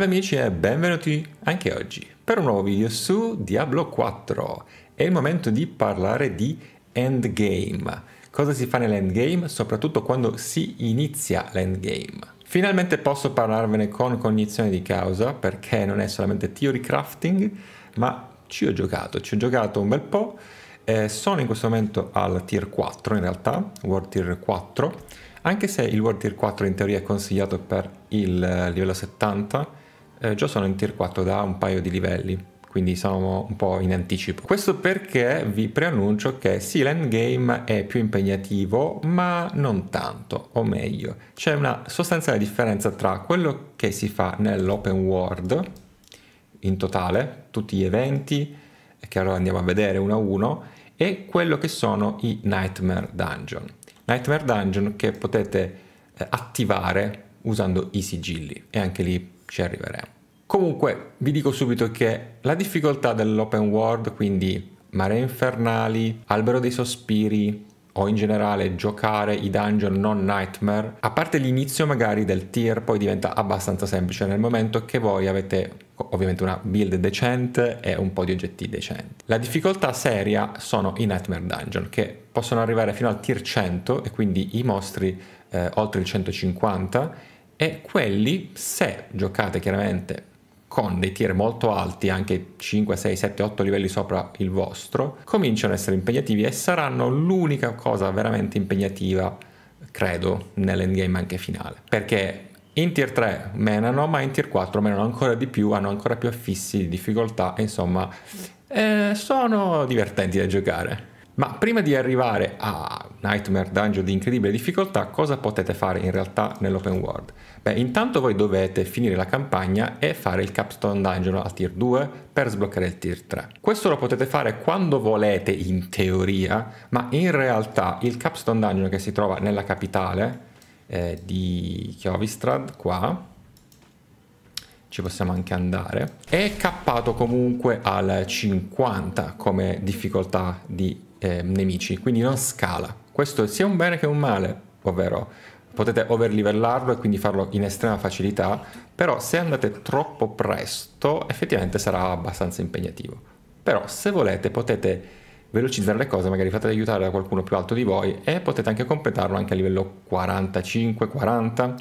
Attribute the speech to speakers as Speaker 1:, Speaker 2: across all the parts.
Speaker 1: Salve amici e benvenuti anche oggi per un nuovo video su Diablo 4. È il momento di parlare di endgame. Cosa si fa nell'endgame, soprattutto quando si inizia l'endgame. Finalmente posso parlarvene con cognizione di causa perché non è solamente theory crafting, ma ci ho giocato, ci ho giocato un bel po'. Eh, sono in questo momento al tier 4 in realtà, World Tier 4, anche se il World Tier 4 in teoria è consigliato per il eh, livello 70, eh, già sono in tier 4 da un paio di livelli, quindi sono un po' in anticipo. Questo perché vi preannuncio che sì, l'endgame è più impegnativo, ma non tanto, o meglio, c'è una sostanziale differenza tra quello che si fa nell'open world, in totale, tutti gli eventi, che allora andiamo a vedere uno a uno, e quello che sono i Nightmare Dungeon. Nightmare Dungeon che potete eh, attivare usando i sigilli e anche lì ci arriveremo. Comunque vi dico subito che la difficoltà dell'open world, quindi mare infernali, albero dei sospiri o in generale giocare i dungeon non nightmare, a parte l'inizio magari del tier poi diventa abbastanza semplice nel momento che voi avete ovviamente una build decente e un po' di oggetti decenti. La difficoltà seria sono i nightmare dungeon che possono arrivare fino al tier 100 e quindi i mostri eh, oltre il 150 e quelli se giocate chiaramente con dei tier molto alti, anche 5, 6, 7, 8 livelli sopra il vostro, cominciano ad essere impegnativi e saranno l'unica cosa veramente impegnativa, credo, nell'endgame anche finale. Perché in tier 3 menano, ma in tier 4 menano ancora di più, hanno ancora più affissi di difficoltà, insomma, eh, sono divertenti da giocare. Ma prima di arrivare a Nightmare Dungeon di incredibile difficoltà, cosa potete fare in realtà nell'open world? Beh, intanto voi dovete finire la campagna e fare il Capstone Dungeon al tier 2 per sbloccare il tier 3. Questo lo potete fare quando volete in teoria, ma in realtà il Capstone Dungeon che si trova nella capitale eh, di Chiovistrad, qua, ci possiamo anche andare, è cappato comunque al 50 come difficoltà di eh, nemici, quindi non scala. Questo è sia un bene che un male, ovvero potete overlivellarlo e quindi farlo in estrema facilità, però se andate troppo presto effettivamente sarà abbastanza impegnativo. Però se volete potete velocizzare le cose, magari fate aiutare da qualcuno più alto di voi e potete anche completarlo anche a livello 45-40,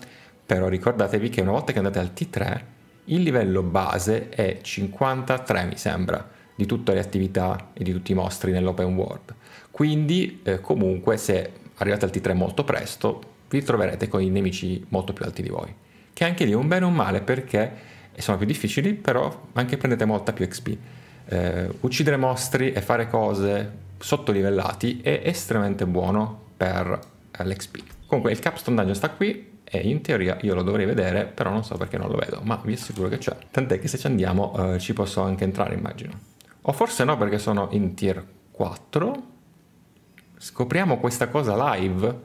Speaker 1: però ricordatevi che una volta che andate al T3 il livello base è 53 mi sembra, di tutte le attività e di tutti i mostri nell'open world. Quindi eh, comunque se arrivate al T3 molto presto vi troverete con i nemici molto più alti di voi, che anche lì è un bene o un male perché sono più difficili, però anche prendete molta più XP. Eh, uccidere mostri e fare cose sottolivellati è estremamente buono per eh, l'XP. Comunque il capstone dungeon sta qui e in teoria io lo dovrei vedere, però non so perché non lo vedo, ma vi assicuro che c'è. Tant'è che se ci andiamo eh, ci posso anche entrare, immagino. O forse no perché sono in tier 4. Scopriamo questa cosa live.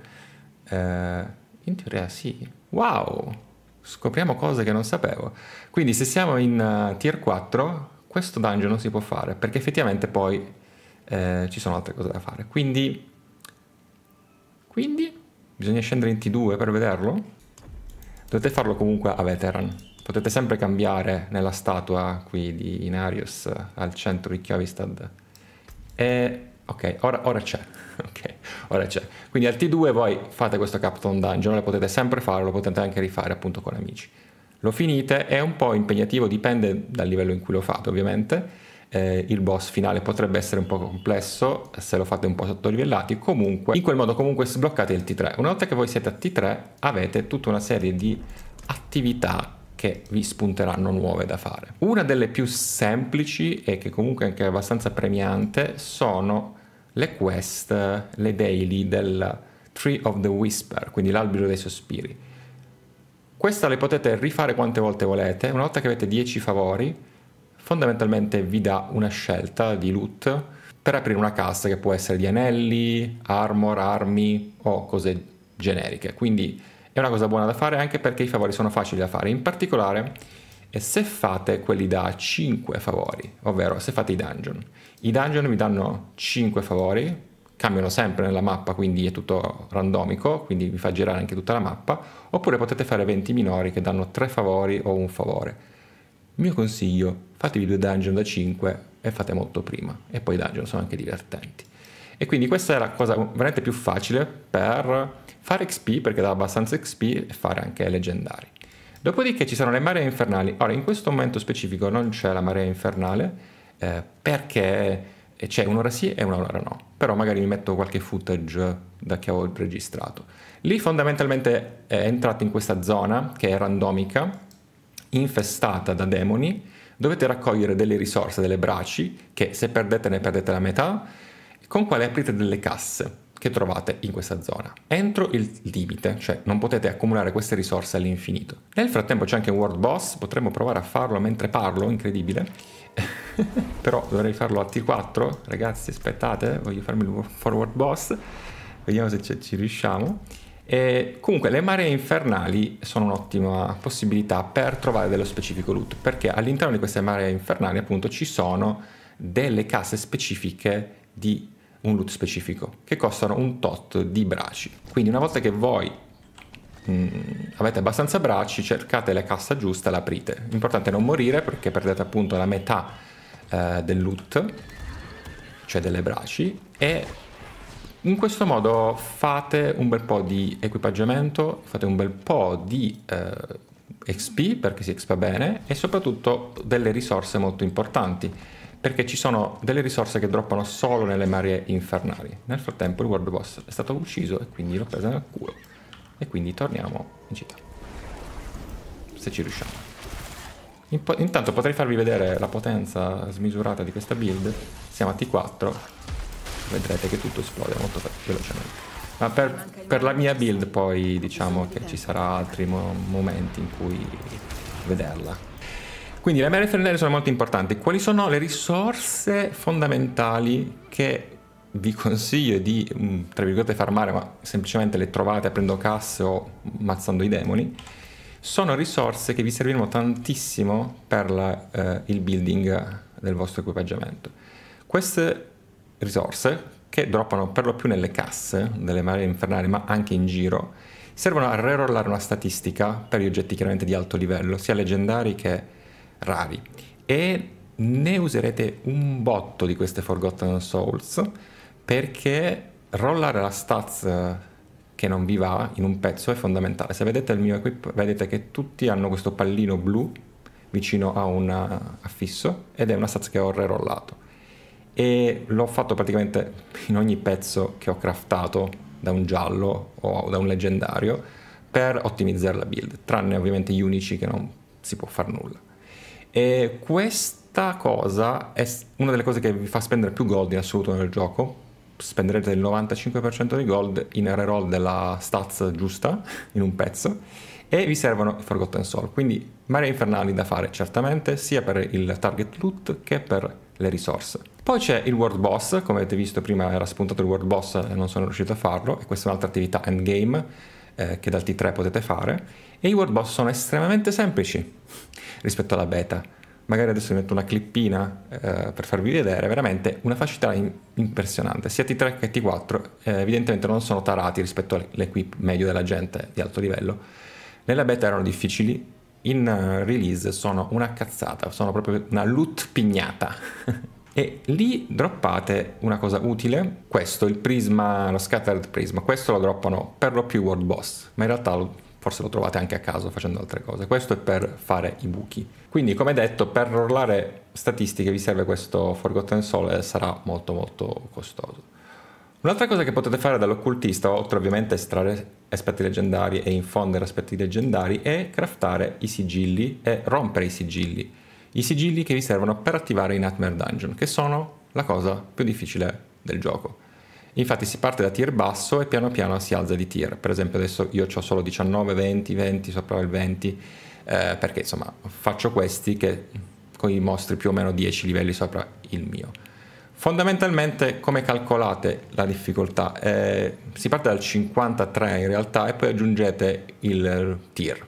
Speaker 1: Eh, in teoria sì. Wow! Scopriamo cose che non sapevo. Quindi se siamo in uh, tier 4, questo dungeon non si può fare perché effettivamente poi eh, ci sono altre cose da fare. Quindi, quindi bisogna scendere in T2 per vederlo. Dovete farlo comunque a veteran potete sempre cambiare nella statua qui di Inarius al centro di Chiavistad. E ok, ora, ora c'è. ok, ora c'è. Quindi al T2 voi fate questo Captain Dungeon, lo potete sempre fare, lo potete anche rifare appunto con amici. Lo finite, è un po' impegnativo, dipende dal livello in cui lo fate ovviamente. Eh, il boss finale potrebbe essere un po' complesso se lo fate un po' sottolivellati, comunque in quel modo comunque sbloccate il T3. Una volta che voi siete a T3 avete tutta una serie di attività che vi spunteranno nuove da fare. Una delle più semplici e che comunque anche abbastanza premiante sono le quest, le daily del Tree of the Whisper, quindi l'albero dei sospiri. Questa le potete rifare quante volte volete, una volta che avete 10 favori, fondamentalmente vi dà una scelta di loot per aprire una cassa che può essere di anelli, armor, armi o cose generiche. Quindi è una cosa buona da fare anche perché i favori sono facili da fare, in particolare eh, se fate quelli da 5 favori, ovvero se fate i dungeon. I dungeon vi danno 5 favori, cambiano sempre nella mappa, quindi è tutto randomico, quindi vi fa girare anche tutta la mappa, oppure potete fare eventi minori che danno 3 favori o un favore. Mio consiglio, fatevi due dungeon da 5 e fate molto prima, e poi i dungeon sono anche divertenti. E quindi questa è la cosa veramente più facile per fare XP, perché dà abbastanza XP, e fare anche leggendari. Dopodiché ci sono le maree infernali. Ora, in questo momento specifico non c'è la marea infernale, eh, perché c'è un'ora sì e un'ora no. Però magari mi metto qualche footage da che ho registrato. Lì fondamentalmente è entrato in questa zona che è randomica, infestata da demoni, dovete raccogliere delle risorse, delle braci, che se perdete ne perdete la metà, con quale aprite delle casse che trovate in questa zona, entro il limite, cioè non potete accumulare queste risorse all'infinito. Nel frattempo c'è anche un World Boss, potremmo provare a farlo mentre parlo, incredibile. Però dovrei farlo a T4, ragazzi aspettate, eh, voglio farmi il forward boss, vediamo se ci riusciamo. E comunque le maree infernali sono un'ottima possibilità per trovare dello specifico loot, perché all'interno di queste maree infernali appunto ci sono delle casse specifiche di un loot specifico, che costano un tot di braci. Quindi una volta che voi mh, mm, avete abbastanza braci, cercate la cassa giusta, l'aprite. L'importante è non morire perché perdete appunto la metà eh, del loot, cioè delle braci, e in questo modo fate un bel po' di equipaggiamento, fate un bel po' di... Eh, XP perché si XP bene e soprattutto delle risorse molto importanti perché ci sono delle risorse che droppano solo nelle mare infernali. Nel frattempo il world boss è stato ucciso e quindi l'ho presa nel culo. E quindi torniamo in città. Se ci riusciamo. Intanto potrei farvi vedere la potenza smisurata di questa build. Siamo a T4. Vedrete che tutto esplode molto velocemente. Ma per, per la mia build poi diciamo che ci saranno altri mo momenti in cui vederla. Quindi le mele frenere sono molto importanti. Quali sono le risorse fondamentali che vi consiglio di, mm, tra virgolette, farmare, ma semplicemente le trovate aprendo casse o ammazzando i demoni? Sono risorse che vi serviranno tantissimo per la, eh, il building del vostro equipaggiamento. Queste risorse, che droppano per lo più nelle casse delle maree infernali, ma anche in giro, servono a rerollare una statistica per gli oggetti chiaramente di alto livello, sia leggendari che rari e ne userete un botto di queste Forgotten Souls perché rollare la stats eh, che non vi va in un pezzo è fondamentale. Se vedete il mio equip vedete che tutti hanno questo pallino blu vicino a un eh, affisso ed è una stats che ho rerollato e l'ho fatto praticamente in ogni pezzo che ho craftato da un giallo o da un leggendario per ottimizzare la build, tranne ovviamente gli unici che non si può fare nulla. E questa cosa è una delle cose che vi fa spendere più gold in assoluto nel gioco. Spenderete il 95% di gold in reroll della stats giusta in un pezzo e vi servono i Forgotten Soul. Quindi mare infernali da fare certamente sia per il target loot che per le risorse. Poi c'è il World Boss, come avete visto prima era spuntato il World Boss e non sono riuscito a farlo, e questa è un'altra attività endgame eh, che dal T3 potete fare e i word boss sono estremamente semplici rispetto alla beta. Magari adesso vi metto una clippina eh, per farvi vedere, veramente una facilità in- impressionante. Sia T3 che T4 eh, evidentemente non sono tarati rispetto all'equip medio della gente di alto livello. Nella beta erano difficili, in eh, release sono una cazzata, sono proprio una loot pignata. e lì droppate una cosa utile, questo, il prisma, lo scattered prisma, questo lo droppano per lo più world boss, ma in realtà forse lo trovate anche a caso facendo altre cose, questo è per fare i buchi. Quindi come detto per rollare statistiche vi serve questo Forgotten Soul e sarà molto molto costoso. Un'altra cosa che potete fare dall'occultista, oltre ovviamente a estrarre aspetti leggendari e infondere aspetti leggendari, è craftare i sigilli e rompere i sigilli i sigilli che vi servono per attivare i Nightmare Dungeon, che sono la cosa più difficile del gioco. Infatti si parte da tier basso e piano piano si alza di tier. Per esempio adesso io ho solo 19, 20, 20, sopra il 20, eh, perché insomma faccio questi che con i mostri più o meno 10 livelli sopra il mio. Fondamentalmente come calcolate la difficoltà? Eh, si parte dal 53 in realtà e poi aggiungete il tier.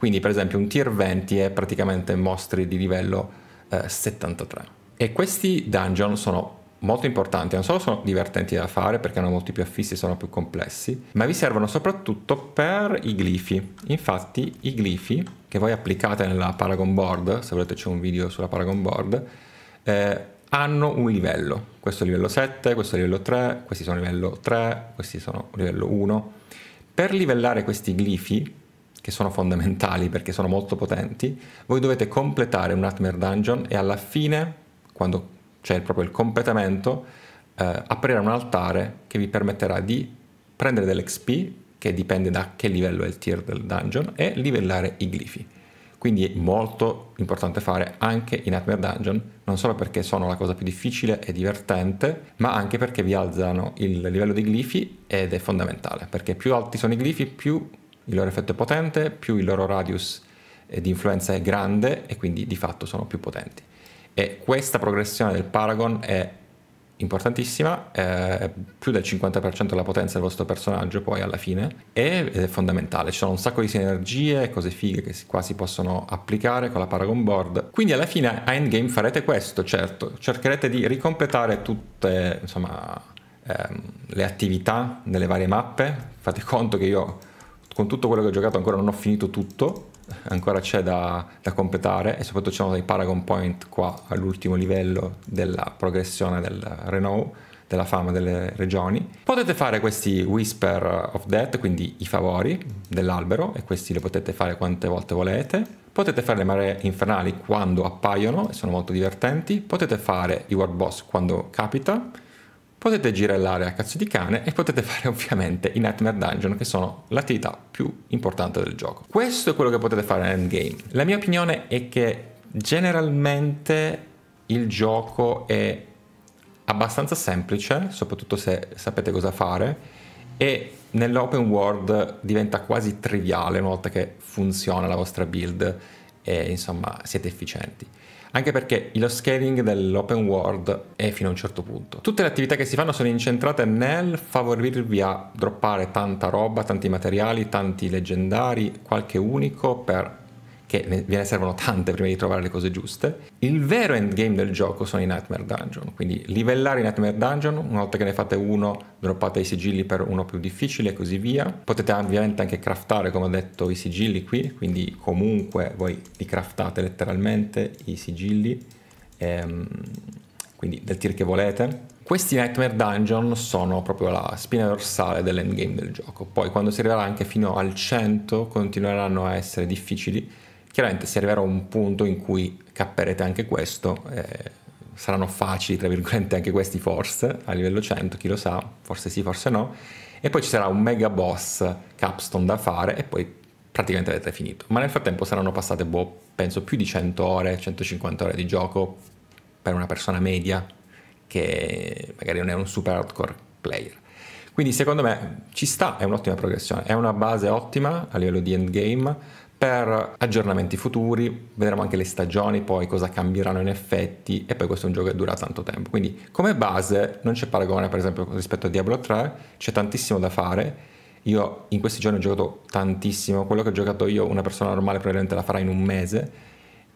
Speaker 1: Quindi per esempio un tier 20 è praticamente mostri di livello eh, 73. E questi dungeon sono molto importanti, non solo sono divertenti da fare perché hanno molti più affissi, e sono più complessi, ma vi servono soprattutto per i glifi. Infatti i glifi che voi applicate nella Paragon Board, se volete c'è un video sulla Paragon Board, eh, hanno un livello. Questo è livello 7, questo è livello 3, questi sono livello 3, questi sono livello 1. Per livellare questi glifi che sono fondamentali perché sono molto potenti, voi dovete completare un Nightmare Dungeon e alla fine, quando c'è proprio il completamento, eh, aprire un altare che vi permetterà di prendere dell'XP, che dipende da che livello è il tier del dungeon, e livellare i glifi. Quindi è molto importante fare anche i Nightmare Dungeon, non solo perché sono la cosa più difficile e divertente, ma anche perché vi alzano il livello dei glifi ed è fondamentale, perché più alti sono i glifi, più il loro effetto è potente, più il loro radius di influenza è grande e quindi di fatto sono più potenti. E questa progressione del Paragon è importantissima, è più del 50% della potenza del vostro personaggio poi alla fine ed è fondamentale, ci sono un sacco di sinergie, cose fighe che qua si possono applicare con la Paragon Board. Quindi alla fine a endgame farete questo, certo, cercherete di ricompletare tutte insomma, ehm, le attività nelle varie mappe, fate conto che io con tutto quello che ho giocato ancora non ho finito tutto, ancora c'è da, da completare e soprattutto ci sono dei Paragon Point qua all'ultimo livello della progressione del Renault della fama delle regioni. Potete fare questi Whisper of Death, quindi i favori dell'albero, e questi li potete fare quante volte volete. Potete fare le maree infernali quando appaiono e sono molto divertenti. Potete fare i World Boss quando capita potete girellare a cazzo di cane e potete fare ovviamente i Nightmare Dungeon che sono l'attività più importante del gioco. Questo è quello che potete fare in endgame. La mia opinione è che generalmente il gioco è abbastanza semplice, soprattutto se sapete cosa fare, e nell'open world diventa quasi triviale una volta che funziona la vostra build e insomma siete efficienti anche perché lo scaling dell'open world è fino a un certo punto. Tutte le attività che si fanno sono incentrate nel favorirvi a droppare tanta roba, tanti materiali, tanti leggendari, qualche unico per che ve ne servono tante prima di trovare le cose giuste. Il vero endgame del gioco sono i Nightmare Dungeon, quindi livellare i Nightmare Dungeon, una volta che ne fate uno, droppate i sigilli per uno più difficile e così via. Potete ovviamente anche craftare, come ho detto, i sigilli qui, quindi comunque voi li craftate letteralmente i sigilli, ehm, quindi del tir che volete. Questi Nightmare Dungeon sono proprio la spina dorsale dell'endgame del gioco. Poi quando si arriverà anche fino al 100 continueranno a essere difficili chiaramente si arriverà a un punto in cui capperete anche questo, eh, saranno facili, tra virgolette, anche questi forse, a livello 100, chi lo sa, forse sì, forse no, e poi ci sarà un mega boss capstone da fare e poi praticamente avete finito. Ma nel frattempo saranno passate, boh, penso più di 100 ore, 150 ore di gioco per una persona media che magari non è un super hardcore player. Quindi secondo me ci sta, è un'ottima progressione, è una base ottima a livello di endgame, per aggiornamenti futuri, vedremo anche le stagioni, poi cosa cambieranno in effetti e poi questo è un gioco che dura tanto tempo. Quindi come base non c'è paragone per esempio rispetto a Diablo 3, c'è tantissimo da fare. Io in questi giorni ho giocato tantissimo, quello che ho giocato io una persona normale probabilmente la farà in un mese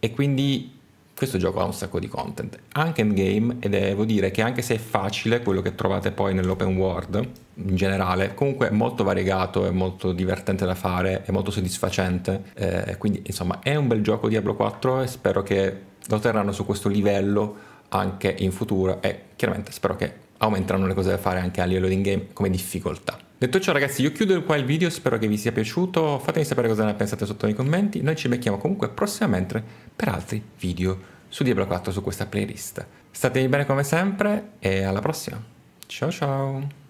Speaker 1: e quindi questo gioco ha un sacco di content, anche endgame, e devo dire che anche se è facile quello che trovate poi nell'open world in generale, comunque è molto variegato, è molto divertente da fare, è molto soddisfacente, eh, quindi insomma è un bel gioco Diablo 4 e spero che lo terranno su questo livello anche in futuro e chiaramente spero che aumenteranno le cose da fare anche a livello di in game come difficoltà. Detto ciò ragazzi io chiudo qua il video, spero che vi sia piaciuto, fatemi sapere cosa ne pensate sotto nei commenti, noi ci becchiamo comunque prossimamente per altri video su Diablo 4 su questa playlist. Statevi bene come sempre e alla prossima. Ciao ciao!